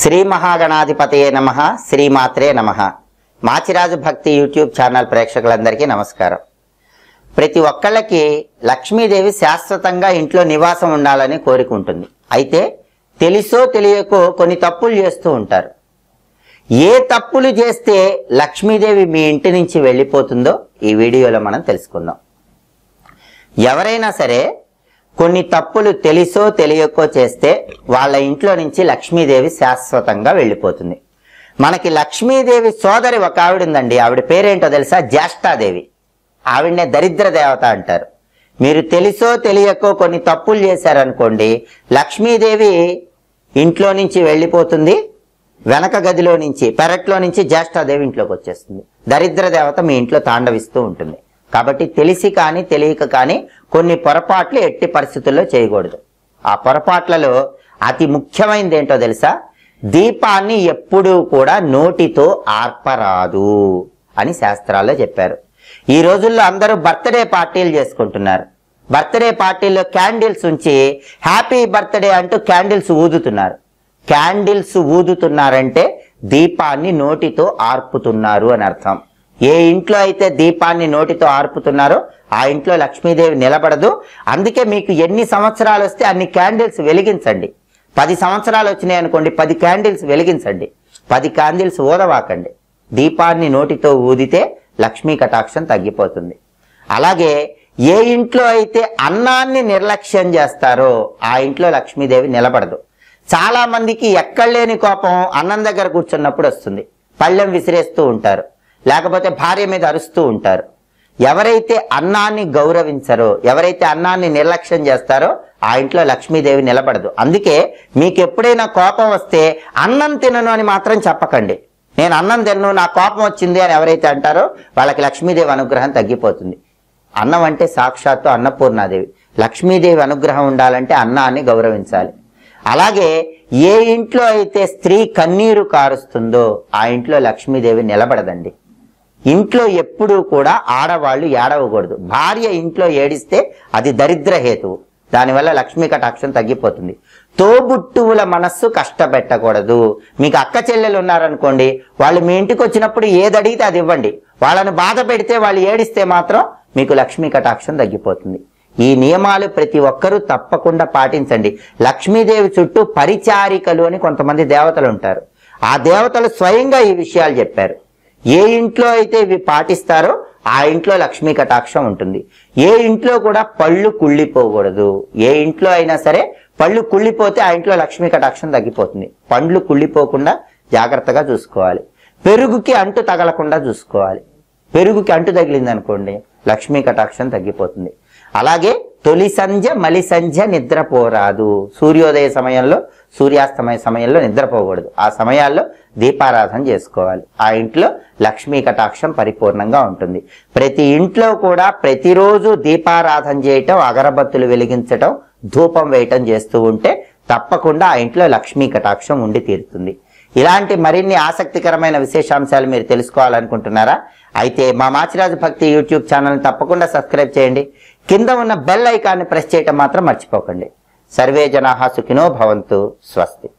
శ్రీ మహాగణాధిపతయే నమ శ్రీమాత్రే నమ మాచిరాజు భక్తి యూట్యూబ్ ఛానల్ ప్రేక్షకులందరికీ నమస్కారం ప్రతి ఒక్కళ్ళకి లక్ష్మీదేవి శాశ్వతంగా ఇంట్లో నివాసం ఉండాలని ఉంటుంది అయితే తెలుసో తెలియకో కొన్ని తప్పులు చేస్తూ ఉంటారు ఏ తప్పులు చేస్తే లక్ష్మీదేవి మీ ఇంటి నుంచి వెళ్ళిపోతుందో ఈ వీడియోలో మనం తెలుసుకుందాం ఎవరైనా సరే కొన్ని తప్పులు తెలిసో తెలియకో చేస్తే వాళ్ళ ఇంట్లో నుంచి లక్ష్మీదేవి శాశ్వతంగా వెళ్ళిపోతుంది మనకి లక్ష్మీదేవి సోదరి ఒక ఆవిడ ఉందండి ఆవిడ పేరేంటో తెలుసా జ్యేష్ఠాదేవి ఆవిడనే దరిద్ర దేవత అంటారు మీరు తెలిసో తెలియకో కొన్ని తప్పులు చేశారనుకోండి లక్ష్మీదేవి ఇంట్లో నుంచి వెళ్ళిపోతుంది వెనక గదిలో నుంచి పెరట్లో నుంచి జ్యేష్ఠాదేవి ఇంట్లోకి వచ్చేస్తుంది దరిద్ర దేవత మీ ఇంట్లో తాండవిస్తూ ఉంటుంది కాబట్టి తెలిసి కానీ తెలియక కానీ కొన్ని పొరపాట్లు ఎట్టి పరిస్థితుల్లో చేయకూడదు ఆ పొరపాట్లలో అతి ముఖ్యమైనది ఏంటో తెలుసా దీపాన్ని ఎప్పుడూ కూడా నోటితో ఆర్పరాదు అని శాస్త్రాల్లో చెప్పారు ఈ రోజుల్లో అందరూ బర్త్డే పార్టీలు చేసుకుంటున్నారు బర్త్డే పార్టీల్లో క్యాండిల్స్ ఉంచి హ్యాపీ బర్త్డే అంటూ క్యాండిల్స్ ఊదుతున్నారు క్యాండిల్స్ ఊదుతున్నారంటే దీపాన్ని నోటితో ఆర్పుతున్నారు అని అర్థం ఏ ఇంట్లో అయితే దీపాన్ని నోటితో ఆర్పుతున్నారో ఆ ఇంట్లో లక్ష్మీదేవి నిలబడదు అందుకే మీకు ఎన్ని సంవత్సరాలు వస్తే అన్ని క్యాండిల్స్ వెలిగించండి పది సంవత్సరాలు వచ్చినాయి అనుకోండి పది క్యాండిల్స్ వెలిగించండి పది క్యాండిల్స్ ఊదవాకండి దీపాన్ని నోటితో ఊదితే లక్ష్మీ కటాక్షం తగ్గిపోతుంది అలాగే ఏ ఇంట్లో అయితే అన్నాన్ని నిర్లక్ష్యం చేస్తారో ఆ ఇంట్లో లక్ష్మీదేవి నిలబడదు చాలా మందికి ఎక్కడలేని కోపం అన్నం దగ్గర కూర్చున్నప్పుడు వస్తుంది పళ్ళెం విసిరేస్తూ ఉంటారు లేకపోతే భార్య మీద అరుస్తూ ఉంటారు ఎవరైతే అన్నాన్ని గౌరవించరో ఎవరైతే అన్నాన్ని నిర్లక్ష్యం చేస్తారో ఆ ఇంట్లో లక్ష్మీదేవి నిలబడదు అందుకే మీకు ఎప్పుడైనా కోపం వస్తే అన్నం తినను అని మాత్రం చెప్పకండి నేను అన్నం తిన్ను నా కోపం వచ్చింది అని ఎవరైతే అంటారో వాళ్ళకి లక్ష్మీదేవి అనుగ్రహం తగ్గిపోతుంది అన్నం అంటే సాక్షాత్తు అన్నపూర్ణాదేవి లక్ష్మీదేవి అనుగ్రహం ఉండాలంటే అన్నాన్ని గౌరవించాలి అలాగే ఏ ఇంట్లో అయితే స్త్రీ కన్నీరు కారుస్తుందో ఆ ఇంట్లో లక్ష్మీదేవి నిలబడదండి ఇంట్లో ఎప్పుడూ కూడా ఆడవాళ్ళు ఏడవకూడదు భార్య ఇంట్లో ఏడిస్తే అది దరిద్ర హేతువు దానివల్ల లక్ష్మీ కటాక్షం తగ్గిపోతుంది తోబుట్టువుల మనస్సు కష్టపెట్టకూడదు మీకు అక్క చెల్లెలు ఉన్నారనుకోండి వాళ్ళు మీ ఇంటికి వచ్చినప్పుడు ఏది అడిగితే అది ఇవ్వండి వాళ్ళను బాధ పెడితే వాళ్ళు ఏడిస్తే మాత్రం మీకు లక్ష్మీ కటాక్షం తగ్గిపోతుంది ఈ నియమాలు ప్రతి ఒక్కరూ తప్పకుండా పాటించండి లక్ష్మీదేవి చుట్టూ పరిచారికలు అని కొంతమంది దేవతలు ఉంటారు ఆ దేవతలు స్వయంగా ఈ విషయాలు చెప్పారు ఏ ఇంట్లో అయితే ఇవి పాటిస్తారో ఆ ఇంట్లో లక్ష్మీ కటాక్షం ఉంటుంది ఏ ఇంట్లో కూడా పళ్ళు కుళ్ళిపోకూడదు ఏ ఇంట్లో అయినా సరే పళ్ళు కుళ్ళిపోతే ఆ ఇంట్లో లక్ష్మీ కటాక్షం తగ్గిపోతుంది పండ్లు కుళ్ళిపోకుండా జాగ్రత్తగా చూసుకోవాలి పెరుగుకి అంటు తగలకుండా చూసుకోవాలి పెరుగుకి అంటు తగిలింది అనుకోండి లక్ష్మీ కటాక్షం తగ్గిపోతుంది అలాగే తొలి సంధ్య మలి సంధ్య నిద్రపోరాదు సూర్యోదయ సమయంలో సూర్యాస్తమయ సమయంలో నిద్రపోకూడదు ఆ సమయాల్లో దీపారాధన చేసుకోవాలి ఆ ఇంట్లో లక్ష్మీ కటాక్షం పరిపూర్ణంగా ఉంటుంది ప్రతి ఇంట్లో కూడా ప్రతిరోజు దీపారాధన చేయటం అగరబత్తులు వెలిగించటం ధూపం వేయటం చేస్తూ ఉంటే తప్పకుండా ఆ ఇంట్లో లక్ష్మీ కటాక్షం ఉండి తీరుతుంది ఇలాంటి మరిన్ని ఆసక్తికరమైన విశేషాంశాలు మీరు తెలుసుకోవాలనుకుంటున్నారా అయితే మా మాచిరాజు భక్తి యూట్యూబ్ ఛానల్ని తప్పకుండా సబ్స్క్రైబ్ చేయండి కింద ఉన్న బెల్ ఐకాన్ని ప్రెస్ చేయటం మాత్రం మర్చిపోకండి సర్వే జనాహా సుఖినో భవంతు స్వస్తి